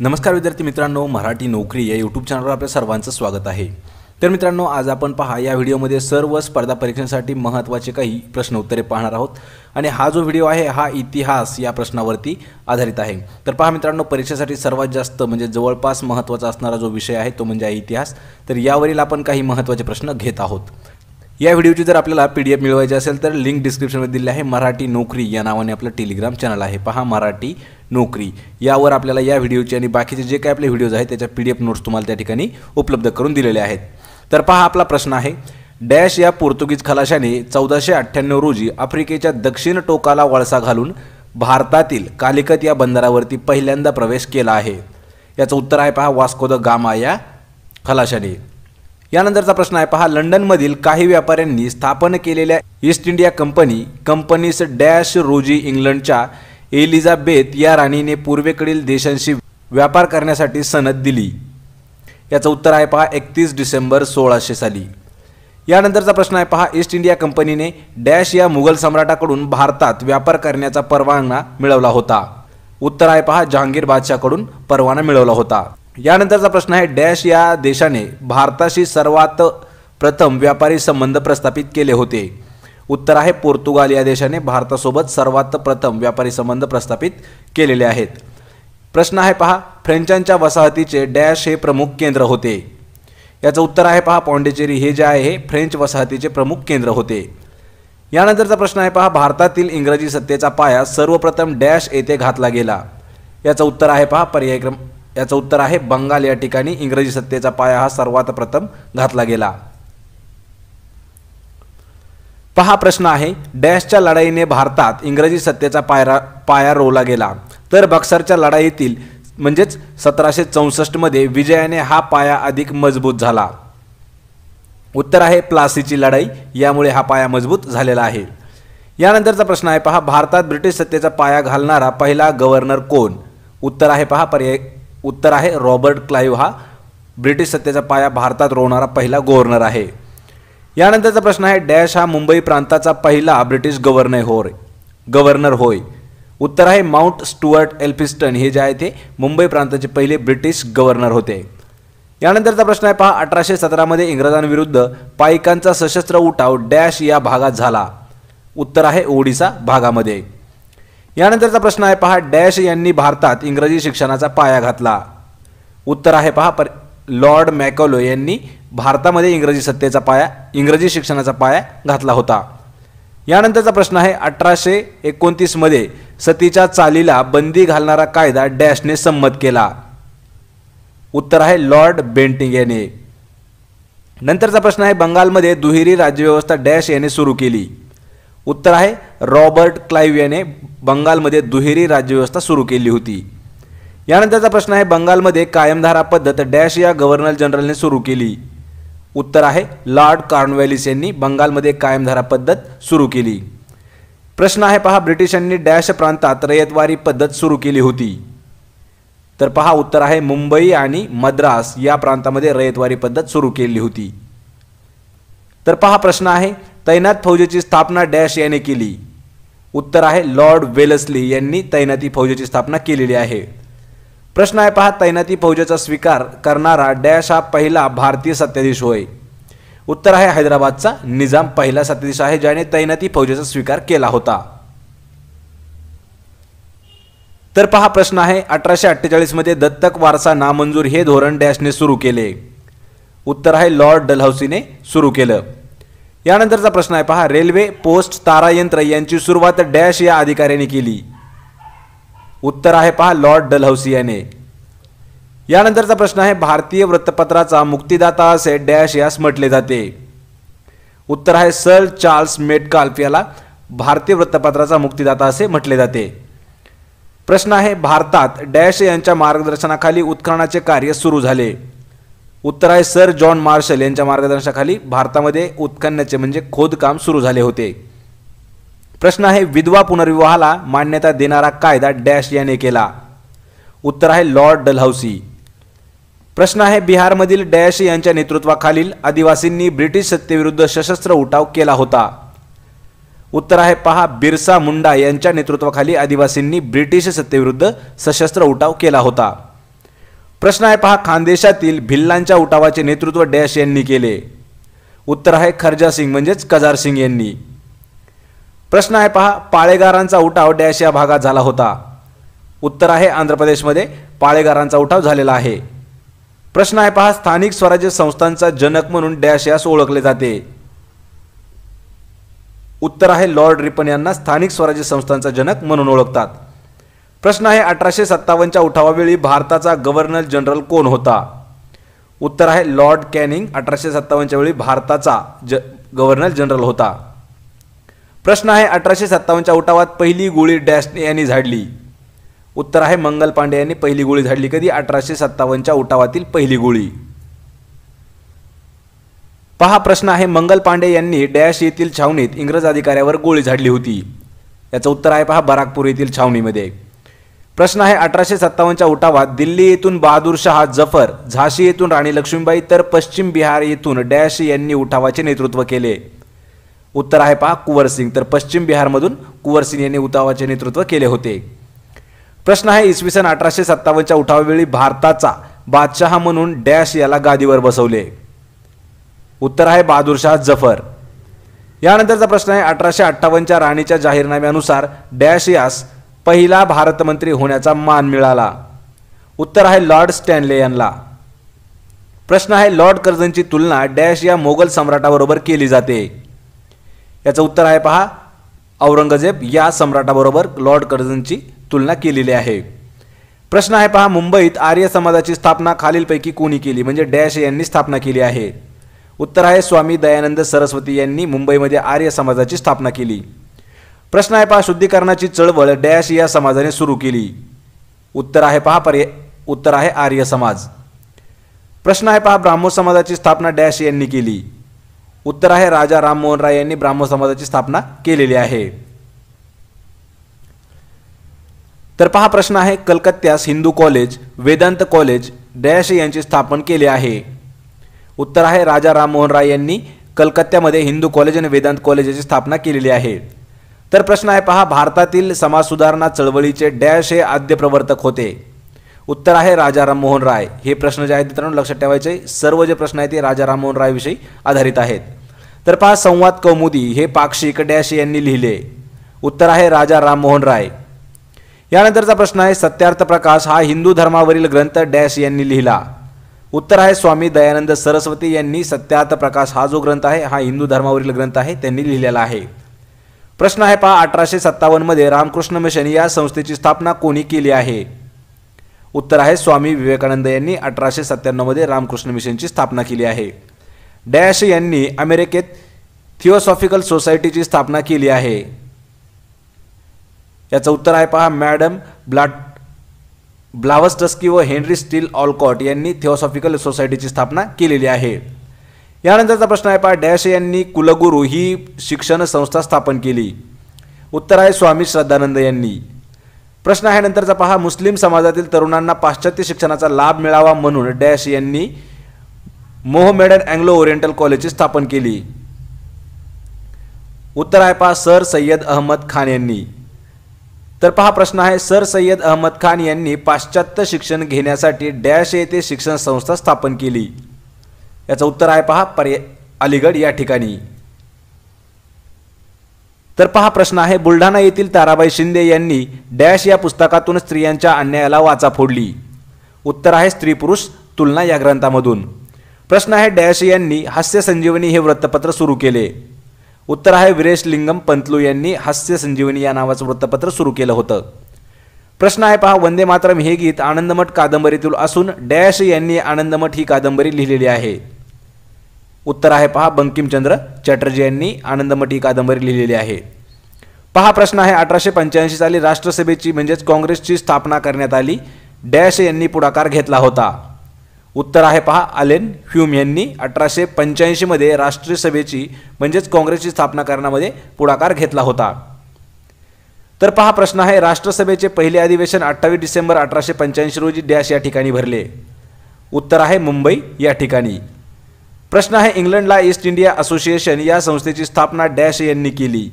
नमस्कार विद्यार्थी मित्रांनो मराठी नोकरी या यूट्यूब चॅनलवर आपल्या सर्वांचं स्वागत आहे तर मित्रांनो आज आपण पहा या व्हिडिओमध्ये सर्व स्पर्धा परीक्षांसाठी महत्त्वाचे काही प्रश्न उत्तरे पाहणार आहोत आणि हा जो व्हिडिओ आहे हा इतिहास या प्रश्नावरती आधारित आहे तर पहा मित्रांनो परीक्षेसाठी सर्वात जास्त म्हणजे जवळपास महत्त्वाचा असणारा जो विषय आहे तो म्हणजे इतिहास तर यावरील आपण काही महत्त्वाचे प्रश्न घेत आहोत या व्हिडिओची जर आपल्याला पी डी एफ मिळवायची असेल तर लिंक डिस्क्रिप्शनमध्ये दिली आहे मराठी नोकरी या नावाने आपलं टेलिग्राम चॅनल आहे पहा मराठी नोकरी यावर आपल्याला या व्हिडिओची आणि बाकीचे जे काही आपले व्हिडिओज आहेत त्याच्या पी डी एफ नोट्स तुम्हाला त्या ठिकाणी उपलब्ध करून दिलेले आहेत तर पहा आपला प्रश्न आहे डॅश या पोर्तुगीज खलाशाने चौदाशे अठ्ठ्याण्णव रोजी आफ्रिकेच्या दक्षिण टोकाला वळसा घालून भारतातील कालिकत या बंदरावरती पहिल्यांदा प्रवेश केला आहे याचं उत्तर आहे पहा वास्को द गामा या खलाशाने यानंतरचा प्रश्न आहे पहा लंडनमधील काही व्यापाऱ्यांनी स्थापन केलेल्या ईस्ट इंडिया कंपनी कंपनीस डॅश रोजी इंग्लंडच्या एलिझाबेथ या राणीने पूर्वेकडील देशांशी व्यापार करण्यासाठी सनद दिली याचं उत्तर आहे पहा एकतीस डिसेंबर सोळाशे साली यानंतरचा प्रश्न आहे पहा ईस्ट इंडिया कंपनीने डॅश या मुघल सम्राटाकडून भारतात व्यापार करण्याचा परवाना मिळवला होता उत्तर आहे पहा जहांगीर बादशाहकडून परवाना मिळवला होता यानंतरचा प्रश्न आहे डॅश या देशाने भारताशी सर्वात प्रथम व्यापारी संबंध प्रस्थापित केले होते उत्तर आहे पोर्तुगाल या देशाने भारतासोबत सर्वात प्रथम व्यापारी संबंध प्रस्थापित केलेले आहेत प्रश्न आहे पहा फ्रेंचांच्या वसाहतीचे डॅश हे प्रमुख केंद्र होते याचं उत्तर आहे पहा पॉंडेचेरी हे जे आहे हे फ्रेंच वसाहतीचे प्रमुख केंद्र होते यानंतरचा प्रश्न आहे पहा भारतातील इंग्रजी सत्तेचा पाया सर्वप्रथम डॅश येथे घातला गेला याचं उत्तर आहे पहा पर्याय क्रम याचं उत्तर आहे बंगाल या ठिकाणी इंग्रजी सत्तेचा पाया हा सर्वात प्रथम घातला गेला पहा प्रश्न आहे डॅशच्या लढाईने भारतात इंग्रजी सत्तेचा पायरा पाया रोवला गेला तर बक्सरच्या लढाईतील म्हणजेच सतराशे चौसष्टमध्ये विजयाने हा पाया अधिक मजबूत झाला उत्तर आहे प्लासीची लढाई यामुळे हा पाया मजबूत झालेला आहे यानंतरचा प्रश्न आहे पहा भारतात ब्रिटिश सत्तेचा पाया घालणारा पहिला गव्हर्नर कोण उत्तर आहे पहा पर्याय उत्तर आहे रॉबर्ट क्लाइव्ह हा ब्रिटिश सत्तेचा पाया भारतात रोवणारा पहिला गव्हर्नर आहे यानंतरचा प्रश्न आहे डॅश हा मुंबई प्रांताचा पहिला ब्रिटिश गव्हर्नर होय गव्हर्नर होय उत्तर आहे माउंट स्टुअर्ट एल्फिस्टन हे जे आहे ते मुंबई प्रांताचे पहिले ब्रिटिश गव्हर्नर होते यानंतरचा प्रश्न आहे पहा अठराशे सतरामध्ये इंग्रजांविरुद्ध पाईकांचा सशस्त्र उठाव डॅश या भागात झाला उत्तर आहे ओडिसा भागामध्ये यानंतरचा प्रश्न आहे पहा डॅश यांनी भारतात इंग्रजी शिक्षणाचा पाया घातला उत्तर आहे पहा पर लॉर्ड मॅकोलो यांनी भारतामध्ये इंग्रजी सत्तेचा पाया इंग्रजी शिक्षणाचा पाया घातला होता यानंतरचा प्रश्न आहे अठराशे एकोणतीसमध्ये सतीच्या चालीला बंदी घालणारा कायदा डॅशने संमत केला उत्तर आहे लॉर्ड बेंटिंग याने नंतरचा प्रश्न आहे बंगालमध्ये दुहेरी राज्यव्यवस्था डॅश याने सुरू केली उत्तर आहे रॉबर्ट क्लाईव्ह याने बंगालमध्ये दुहेरी राज्यव्यवस्था सुरू केली होती यानंतरचा प्रश्न आहे बंगालमध्ये कायमधारा पद्धत डॅश या गव्हर्नर जनरलने सुरू केली उत्तर आहे लॉर्ड कार्नवेलिस यांनी बंगालमध्ये कायमधारा पद्धत सुरू केली प्रश्न आहे पहा ब्रिटिशांनी डॅश प्रांतात रयतवारी पद्धत सुरू केली होती तर पहा उत्तर आहे मुंबई आणि मद्रास या प्रांतामध्ये रयतवारी पद्धत सुरू केली होती तर पहा प्रश्न आहे तैनात फौजेची स्थापना डॅश याने केली उत्तर आहे लॉर्ड वेलसली यांनी तैनाती फौजेची स्थापना केलेली आहे प्रश्न आहे पहा तैनाती फौजेचा स्वीकार करणारा डॅश हा पहिला भारतीय सत्याधीश होय उत्तर आहे हैदराबादचा निजाम पहिला सत्याधीश आहे ज्याने तैनाती फौजेचा स्वीकार केला होता तर पहा प्रश्न आहे अठराशे अठ्ठेचाळीसमध्ये दत्तक वारसा नामंजूर हे धोरण डॅशने सुरू केले उत्तर आहे लॉर्ड डलहौसीने सुरू केलं यानंतरचा प्रश्न आहे पहा रेल्वे पोस्ट तारायंत्र यांची सुरुवात डॅश या अधिकाऱ्याने केली उत्तर आहे पहा लॉर्ड डलहौसी याने यानंतरचा प्रश्न आहे भारतीय वृत्तपत्राचा मुक्तिदाता असे डॅश यास म्हटले जाते उत्तर आहे सर चार्ल्स मेटकाल्फ याला भारतीय वृत्तपत्राचा मुक्तिदाता असे म्हटले जाते प्रश्न आहे भारतात डॅश यांच्या मार्गदर्शनाखाली उत्खननाचे कार्य सुरू झाले उत्तर आहे सर जॉन मार्शल यांच्या मार्गदर्शनाखाली भारतामध्ये उत्खननाचे म्हणजे खोदकाम सुरू झाले होते प्रश्न आहे विधवा पुनर्विवाहाला मान्यता देणारा कायदा डॅश याने केला उत्तर आहे लॉर्ड डलहौसी प्रश्न आहे बिहारमधील डॅश यांच्या नेतृत्वाखालील आदिवासींनी ब्रिटिश सत्तेविरुद्ध सशस्त्र उठाव केला होता उत्तर आहे पहा बिरसा मुंडा यांच्या नेतृत्वाखाली आदिवासींनी ब्रिटिश सत्तेविरुद्ध सशस्त्र उठाव केला होता प्रश्न आहे पहा खानदेशातील भिल्लांच्या उठावाचे नेतृत्व डॅश यांनी केले उत्तर आहे खर्जा सिंग म्हणजेच कजार सिंग यांनी प्रश्न आहे पहा पाळेगारांचा उठाव डॅश या भागात झाला होता उत्तर आहे आंध्र प्रदेशमध्ये पाळेगारांचा उठाव झालेला आहे प्रश्न आहे पहा स्थानिक स्वराज्य संस्थांचा जनक म्हणून डॅश यास ओळखले जाते उत्तर आहे लॉर्ड रिपन यांना स्थानिक स्वराज्य संस्थांचा जनक म्हणून ओळखतात प्रश्न आहे अठराशे सत्तावन्नच्या उठावावेळी भारताचा गव्हर्नर जनरल कोण होता उत्तर आहे लॉर्ड कॅनिंग अठराशे सत्तावनच्या वेळी भारताचा ज गव्हर्नर जनरल होता प्रश्न आहे अठराशे सत्तावन्नच्या उठावात पहिली गोळी डॅशने यांनी झाडली उत्तर आहे मंगल पांडे यांनी पहिली गोळी झाडली कधी अठराशे सत्तावन्नच्या उठावातील पहिली गोळी पहा प्रश्न आहे मंगल पांडे यांनी डॅश येथील छावणीत इंग्रज अधिकाऱ्यावर गोळी झाडली होती याचं उत्तर आहे पहा बराकपूर येथील छावणीमध्ये प्रश्न आहे अठराशे सत्तावन्नच्या उठावात दिल्ली येथून बहादूर शहा जफर झाशी येथून राणी लक्ष्मीबाई तर पश्चिम बिहार येथून डॅश यांनी उठावाचे नेतृत्व केले उत्तर आहे पहा कुंवर सिंग तर पश्चिम बिहारमधून कुवर सिंग यांनी उठावाचे नेतृत्व केले होते प्रश्न आहे इसवी सन अठराशे सत्तावन्नच्या उठावावेळी भारताचा बादशहा म्हणून डॅश याला गादीवर बसवले उत्तर आहे बहादूरशाह जफर यानंतरचा प्रश्न आहे अठराशे अठ्ठावन्नच्या राणीच्या जाहीरनाम्यानुसार डॅश यास पहिला भारतमंत्री होण्याचा मान मिळाला उत्तर आहे लॉर्ड स्टॅनले यांना प्रश्न आहे लॉर्ड कर्जनची तुलना डॅश या मोगल सम्राटाबरोबर केली जाते याचं उत्तर आहे पहा औरंगजेब या सम्राटाबरोबर लॉर्ड कर्जनची तुलना केलेली आहे प्रश्न आहे पहा मुंबईत आर्य समाजाची स्थापना खालीलपैकी कोणी केली म्हणजे डॅश यांनी स्थापना केली आहे उत्तर आहे स्वामी दयानंद सरस्वती यांनी मुंबईमध्ये आर्य समाजाची स्थापना केली प्रश्न आहे पहा शुद्धीकरणाची चळवळ डॅश या समाजाने सुरू केली उत्तर आहे पहा पर्य उत्तर आहे आर्य समाज प्रश्न आहे पहा ब्राह्मो समाजाची स्थापना डॅश यांनी केली उत्तर आहे राजा राममोहन राय यांनी ब्राह्मो समाजाची स्थापना केलेली आहे तर पहा प्रश्न आहे कलकत्त्यास Hindu college Vedant college dash यांची स्थापन केली आहे उत्तर आहे राजा राममोहन राय यांनी कलकत्त्यामध्ये हिंदू कॉलेज आणि वेदांत कॉलेज स्थापना केलेली आहे तर प्रश्न आहे पहा भारतातील समाजसुधारणा चळवळीचे डॅश हे आद्य प्रवर्तक होते उत्तर आहे राजा राममोहन राय हे प्रश्न जे आहेत मित्रांनो लक्षात ठेवायचे सर्व जे प्रश्न आहेत ते राजा राममोहन रायविषयी आधारित आहेत तर पहा संवाद कौमुदी हे पाक्षिक डॅश यांनी लिहिले उत्तर आहे राजा राममोहन राय यानंतरचा प्रश्न आहे सत्यार्थ प्रकाश हा हिंदू धर्मावरील ग्रंथ डॅश यांनी लिहिला उत्तर आहे स्वामी दयानंद सरस्वती यांनी सत्यार्थ प्रकाश हा जो ग्रंथ आहे हा हिंदू धर्मावरील ग्रंथ आहे त्यांनी लिहिलेला आहे प्रश्न आहे पहा अठराशे सत्तावन्नमध्ये रामकृष्ण मिशन या संस्थेची स्थापना कोणी केली आहे उत्तर आहे स्वामी विवेकानंद यांनी अठराशे सत्त्याण्णवमध्ये रामकृष्ण मिशनची स्थापना केली आहे डॅश यांनी अमेरिकेत थिओसॉफिकल सोसायटीची स्थापना केली आहे याचं उत्तर आहे पहा मॅडम ब्लाट ब्लावस्टस्की व हेनरी स्टील ऑलकॉट यांनी थिओसॉफिकल सोसायटीची स्थापना केलेली आहे यानंतरचा प्रश्न आहे पहा डॅश यांनी कुलगुरू ही शिक्षण संस्था स्थापन केली उत्तर आहे स्वामी श्रद्धानंद यांनी प्रश्न आहे नंतरचा पहा मुस्लिम समाजातील तरुणांना पाश्चात्य शिक्षणाचा लाभ मिळावा म्हणून डॅश यांनी मोहमेडन अँग्लो ओरिएंटल कॉलेजची स्थापन केली उत्तर आहे पहा सर सय्यद अहमद खान यांनी तर पहा प्रश्न आहे सर सय्यद अहमद खान यांनी पाश्चात्य शिक्षण घेण्यासाठी डॅश येथे शिक्षण संस्था स्थापन केली याचं उत्तर आहे पहा पर्य अलीगड या ठिकाणी तर पहा प्रश्न आहे बुलढाणा येथील ताराबाई शिंदे यांनी डॅश या पुस्तकातून स्त्रियांच्या अन्यायाला वाचा फोडली उत्तर आहे स्त्री पुरुष तुलना या ग्रंथामधून प्रश्न आहे डॅश यांनी हास्य संजीवनी हे वृत्तपत्र सुरू केले उत्तर आहे विरेश लिंगम पंतलू यांनी हास्य संजीवनी या नावाचं वृत्तपत्र सुरू केलं होतं प्रश्न आहे पहा वंदे मातरम हे गीत आनंदमठ कादंबरीतील असून डॅश यांनी आनंदमठ ही कादंबरी लिहिलेली आहे उत्तर आहे पहा बंकिमचंद्र चॅटर्जी यांनी आनंदमठी कादंबरी लिहिलेली आहे पहा प्रश्न आहे अठराशे पंच्याऐंशी साली राष्ट्रसभेची म्हणजेच काँग्रेसची स्थापना करण्यात आली डॅश यांनी पुढाकार घेतला होता उत्तर आहे पहा आलेन ह्यूम यांनी अठराशे पंच्याऐंशीमध्ये राष्ट्रीय सभेची म्हणजेच काँग्रेसची स्थापना करण्यामध्ये पुढाकार घेतला होता तर पहा प्रश्न आहे राष्ट्रसभेचे पहिले अधिवेशन अठ्ठावीस डिसेंबर अठराशे पंच्याऐंशी रोजी डॅश या ठिकाणी भरले उत्तर आहे मुंबई या ठिकाणी प्रश्न आहे इंग्लंडला ईस्ट इंडिया असोसिएशन या संस्थेची स्थापना डॅश यांनी केली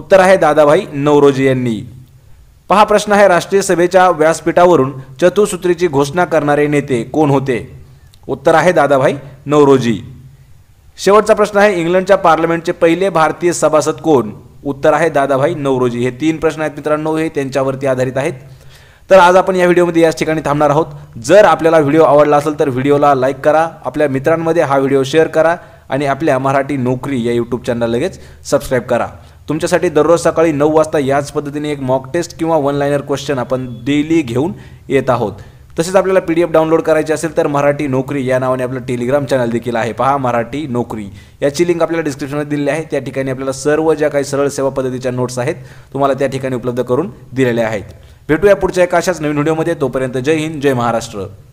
उत्तर आहे दादाभाई नवरोजी यांनी पहा प्रश्न आहे राष्ट्रीय सभेच्या व्यासपीठावरून चतुसूत्रीची घोषणा करणारे नेते कोण होते उत्तर आहे दादाभाई नवरोजी शेवटचा प्रश्न आहे इंग्लंडच्या पार्लमेंटचे पहिले भारतीय सभासद कोण उत्तर आहे दादाभाई नवरोजी हे तीन प्रश्न आहेत मित्रांनो हे त्यांच्यावरती आधारित आहेत तर आज आपण या व्हिडिओमध्ये याच ठिकाणी थांबणार आहोत जर आपल्याला व्हिडिओ आवडला असेल तर व्हिडिओला लाईक करा आपल्या मित्रांमध्ये हा व्हिडिओ शेअर करा आणि आपल्या मराठी नोकरी या यूट्यूब चॅनल लगेच सबस्क्राईब करा तुमच्यासाठी दररोज सकाळी नऊ वाजता याच पद्धतीने एक मॉक टेस्ट किंवा वन लाईनर क्वेश्चन आपण डेली घेऊन येत आहोत तसेच आपल्याला पी डी एफ डाउनलोड करायची असेल तर मराठी नोकरी या नावाने आपलं टेलिग्राम चॅनल देखील आहे पहा मराठी नोकरी याची लिंक आपल्याला डिस्क्रिप्शनमध्ये दिलेली आहे त्या ठिकाणी आपल्याला सर्व ज्या काही सरळ सेवा पद्धतीच्या नोट्स आहेत तुम्हाला त्या ठिकाणी उपलब्ध करून दिलेल्या आहेत भेटूया पुढच्या एक अशाच नवीन व्हिडिओमध्ये तोपर्यंत जय हिंद जय महाराष्ट्र